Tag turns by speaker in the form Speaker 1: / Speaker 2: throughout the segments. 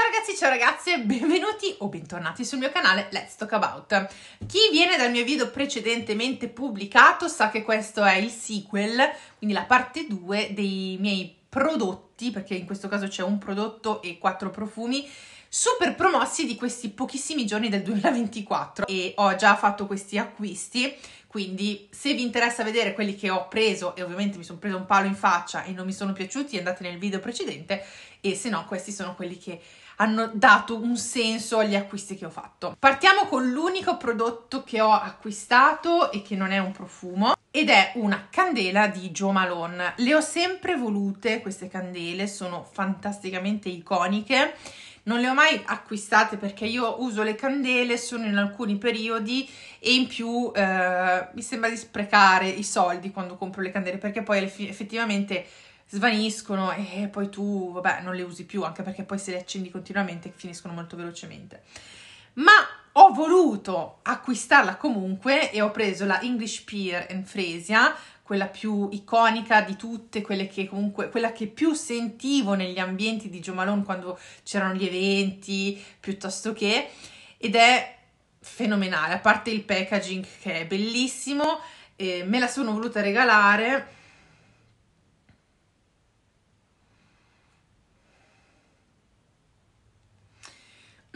Speaker 1: Ciao ragazzi, ciao ragazze, benvenuti o bentornati sul mio canale Let's Talk About. Chi viene dal mio video precedentemente pubblicato sa che questo è il sequel, quindi la parte 2 dei miei prodotti, perché in questo caso c'è un prodotto e quattro profumi, super promossi di questi pochissimi giorni del 2024 e ho già fatto questi acquisti, quindi se vi interessa vedere quelli che ho preso e ovviamente mi sono preso un palo in faccia e non mi sono piaciuti andate nel video precedente e se no questi sono quelli che hanno dato un senso agli acquisti che ho fatto. Partiamo con l'unico prodotto che ho acquistato e che non è un profumo ed è una candela di Jo Malone. Le ho sempre volute queste candele, sono fantasticamente iconiche. Non le ho mai acquistate perché io uso le candele, sono in alcuni periodi e in più eh, mi sembra di sprecare i soldi quando compro le candele perché poi effettivamente svaniscono e poi tu, vabbè, non le usi più, anche perché poi se le accendi continuamente finiscono molto velocemente. Ma ho voluto acquistarla comunque e ho preso la English Peer and Fresia, quella più iconica di tutte, quelle che comunque, quella che più sentivo negli ambienti di Jo Malone quando c'erano gli eventi, piuttosto che, ed è fenomenale, a parte il packaging che è bellissimo, eh, me la sono voluta regalare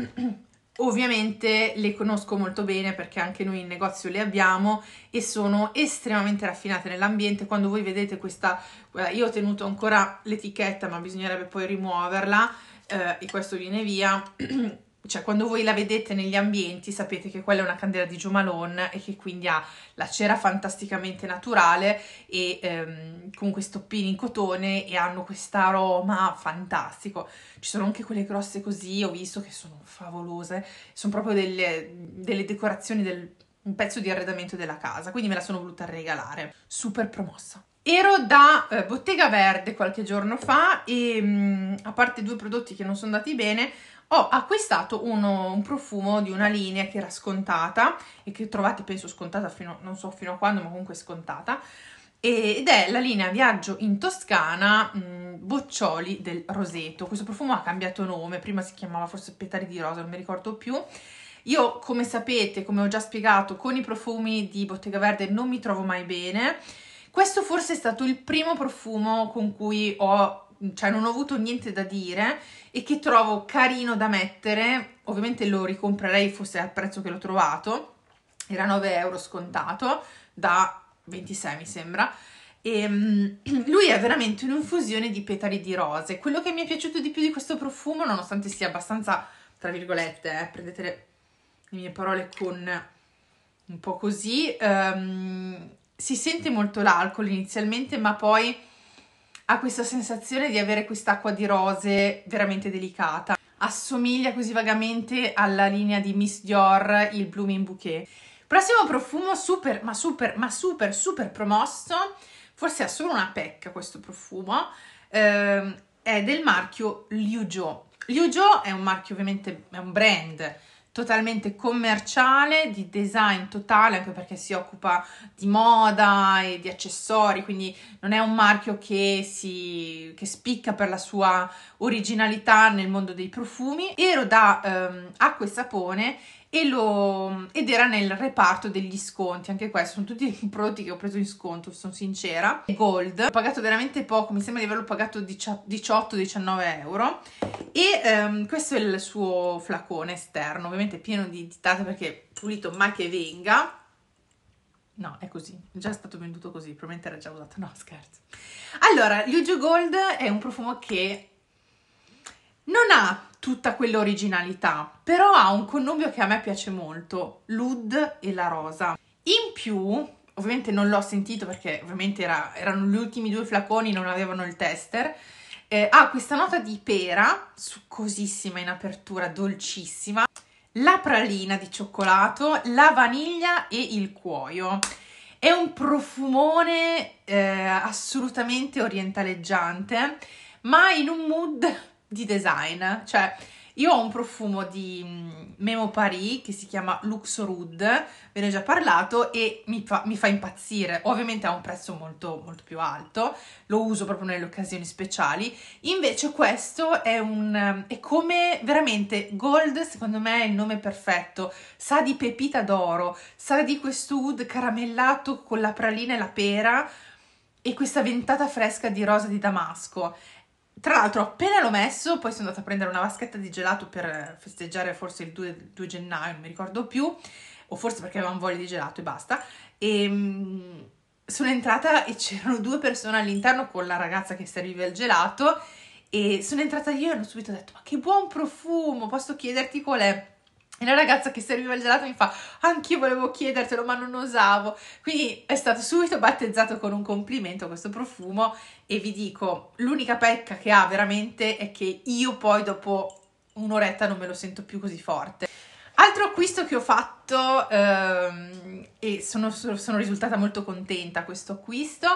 Speaker 1: Ovviamente le conosco molto bene perché anche noi in negozio le abbiamo e sono estremamente raffinate nell'ambiente. Quando voi vedete questa, io ho tenuto ancora l'etichetta, ma bisognerebbe poi rimuoverla eh, e questo viene via. cioè quando voi la vedete negli ambienti sapete che quella è una candela di Jo Malone e che quindi ha la cera fantasticamente naturale e ehm, con questo pin in cotone e hanno questo aroma fantastico. Ci sono anche quelle grosse così, ho visto che sono favolose, sono proprio delle, delle decorazioni del un pezzo di arredamento della casa, quindi me la sono voluta regalare. Super promossa. Ero da eh, Bottega Verde qualche giorno fa e mh, mm, a parte due prodotti che non sono andati bene, ho acquistato uno, un profumo di una linea che era scontata e che trovate penso scontata fino, non so fino a quando, ma comunque scontata ed è la linea Viaggio in Toscana mh, Boccioli del Roseto. Questo profumo ha cambiato nome, prima si chiamava forse Petali di Rosa, non mi ricordo più. Io, come sapete, come ho già spiegato, con i profumi di Bottega Verde non mi trovo mai bene. Questo forse è stato il primo profumo con cui ho cioè non ho avuto niente da dire e che trovo carino da mettere, ovviamente lo ricomprerei fosse al prezzo che l'ho trovato, era 9 euro scontato da 26 mi sembra. E, ehm, lui è veramente un'infusione di petali di rose. Quello che mi è piaciuto di più di questo profumo, nonostante sia abbastanza, tra virgolette, eh, prendete le, le, mie parole con un po' così, um, si sente molto l'alcol inizialmente, ma poi ha questa sensazione di avere quest'acqua di rose veramente delicata. Assomiglia così vagamente alla linea di Miss Dior, il Blooming Bouquet. Prossimo profumo super, ma super, ma super, super promosso. Forse ha solo una pecca questo profumo. Ehm, è del marchio Liu Jo. Liu Jo è un marchio ovviamente, è un brand totalmente commerciale, di design totale, anche perché si occupa di moda e di accessori, quindi non è un marchio che, si, che spicca per la sua originalità nel mondo dei profumi. Ero da ehm, acqua e sapone e lo, ed era nel reparto degli sconti, anche questo, sono tutti i prodotti che ho preso in sconto, sono sincera. Gold, ho pagato veramente poco, mi sembra di averlo pagato 18-19 euro e ehm, questo è il suo flacone esterno, ovviamente pieno di dittate perché pulito mai che venga. No, è così, è già stato venduto così, probabilmente era già usato, no scherzo. Allora, Liugio Gold è un profumo che non ha tutta quell'originalità, però ha un connubio che a me piace molto, l'Ud e la rosa. In più, ovviamente non l'ho sentito perché ovviamente era, erano gli ultimi due flaconi, non avevano il tester, eh, ha questa nota di pera, succosissima in apertura, dolcissima, la pralina di cioccolato, la vaniglia e il cuoio. È un profumone eh, assolutamente orientaleggiante, ma in un mood di design, cioè io ho un profumo di mm, Memo Paris che si chiama Luxorud, ve ne ho già parlato e mi fa, mi fa, impazzire. Ovviamente ha un prezzo molto, molto più alto, lo uso proprio nelle occasioni speciali. Invece questo è un... è come veramente Gold, secondo me è il nome perfetto. Sa di pepita d'oro, sa di questo oud caramellato con la pralina e la pera e questa ventata fresca di rosa di damasco. Tra l'altro, appena l'ho messo, poi sono andata a prendere una vaschetta di gelato per festeggiare forse il 2, 2 gennaio, non mi ricordo più, o forse perché avevamo voglia di gelato e basta. E ehm, sono entrata e c'erano due persone all'interno con la ragazza che serviva il gelato e sono entrata io e hanno subito detto "Ma che buon profumo, posso chiederti qual è?" E la ragazza che serviva il gelato mi fa: Anch'io volevo chiedertelo, ma non osavo. Quindi è stato subito battezzato con un complimento questo profumo. E vi dico: l'unica pecca che ha veramente è che io poi dopo un'oretta non me lo sento più così forte. Altro acquisto che ho fatto ehm, e sono, sono, risultata molto contenta questo acquisto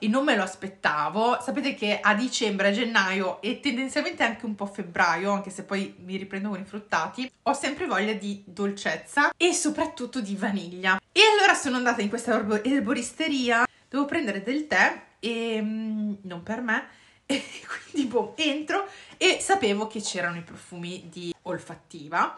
Speaker 1: e non me lo aspettavo. Sapete che a dicembre, a gennaio e tendenzialmente anche un po' febbraio, anche se poi mi riprendo con i fruttati, ho sempre voglia di dolcezza e soprattutto di vaniglia. E allora sono andata in questa erbo- erboristeria, devo prendere del tè e ehm, non per me, e quindi boh, entro e sapevo che c'erano i profumi di olfattiva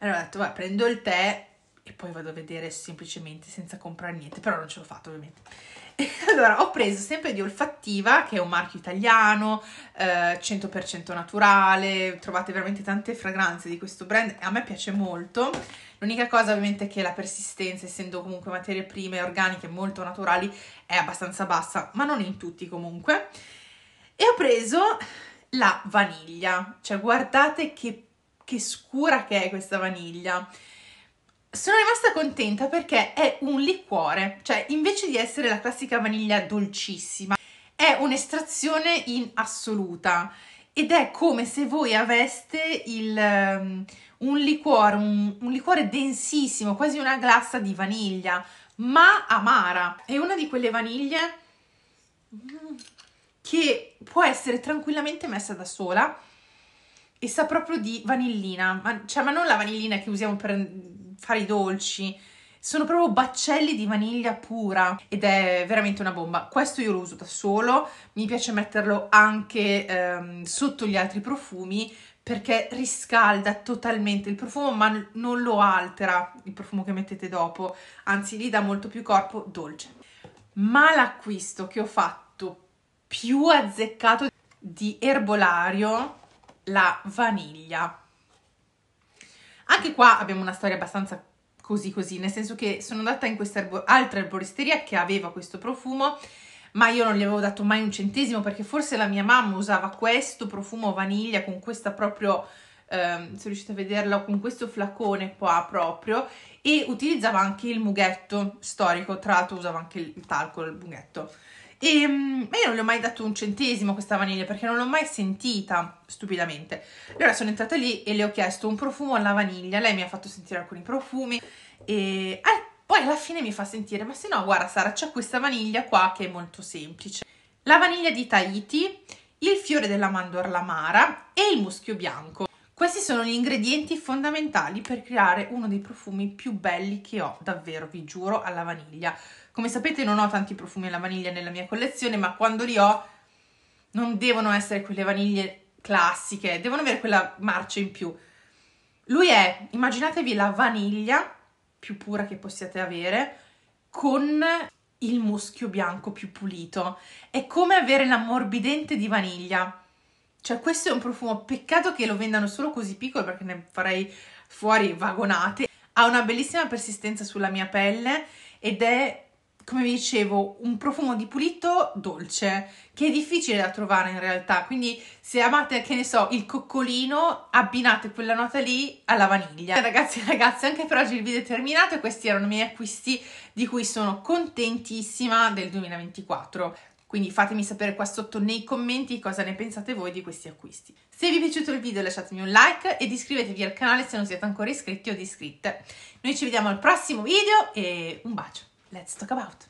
Speaker 1: allora ho detto, va, prendo il tè e poi vado a vedere semplicemente senza comprare niente, però non ce l'ho fatta ovviamente. E allora ho preso sempre di Olfattiva, che è un marchio italiano, eh, 100% naturale, trovate veramente tante fragranze di questo brand, a me piace molto. L'unica cosa ovviamente è che la persistenza, essendo comunque materie prime organiche molto naturali, è abbastanza bassa, ma non in tutti comunque. E ho preso la vaniglia, cioè guardate che che scura che è questa vaniglia. Sono rimasta contenta perché è un liquore, cioè invece di essere la classica vaniglia dolcissima, è un'estrazione in assoluta ed è come se voi aveste il, um, un liquore, un, un liquore densissimo, quasi una glassa di vaniglia, ma amara. È una di quelle vaniglie che può essere tranquillamente messa da sola e sa proprio di vanillina, ma, cioè, ma non la vanillina che usiamo per mm, fare i dolci, sono proprio baccelli di vaniglia pura ed è veramente una bomba. Questo io lo uso da solo, mi piace metterlo anche ehm, sotto gli altri profumi perché riscalda totalmente il profumo ma non lo altera il profumo che mettete dopo, anzi gli dà molto più corpo dolce. Ma l'acquisto che ho fatto più azzeccato di erbolario la vaniglia. Anche qua abbiamo una storia abbastanza così così, nel senso che sono andata in questa arbo- altra arboristeria che aveva questo profumo, ma io non gli avevo dato mai un centesimo perché forse la mia mamma usava questo profumo vaniglia con questa proprio Um, se riuscite a vederla, con questo flacone qua proprio e utilizzava anche il mughetto storico, tra l'altro usava anche il talco, il mughetto. E ehm, io non le ho mai dato un centesimo questa vaniglia perché non l'ho mai sentita, stupidamente. Allora sono entrata lì e le ho chiesto un profumo alla vaniglia, lei mi ha fatto sentire alcuni profumi e ah, poi alla fine mi fa sentire, ma se no guarda Sara c'è questa vaniglia qua che è molto semplice. La vaniglia di Tahiti, il fiore della mandorla amara e il muschio bianco. Questi sono gli ingredienti fondamentali per creare uno dei profumi più belli che ho, davvero, vi giuro, alla vaniglia. Come sapete non ho tanti profumi alla vaniglia nella mia collezione, ma quando li ho non devono essere quelle vaniglie classiche, devono avere quella marcia in più. Lui è, immaginatevi la vaniglia più pura che possiate avere con il muschio bianco più pulito. È come avere l'ammorbidente di vaniglia. Cioè, questo è un profumo. Peccato che lo vendano solo così piccolo perché ne farei fuori vagonate. Ha una bellissima persistenza sulla mia pelle ed è come vi dicevo, un profumo di pulito dolce che è difficile da trovare in realtà. Quindi, se amate, che ne so, il coccolino, abbinate quella nota lì alla vaniglia. Eh, ragazzi e ragazze, anche per oggi il video è terminato e questi erano i miei acquisti di cui sono contentissima del 2024. Quindi fatemi sapere qua sotto nei commenti cosa ne pensate voi di questi acquisti. Se vi è piaciuto il video lasciatemi un like ed iscrivetevi al canale se non siete ancora iscritti o iscritte. Noi ci vediamo al prossimo video e un bacio! let's talk about.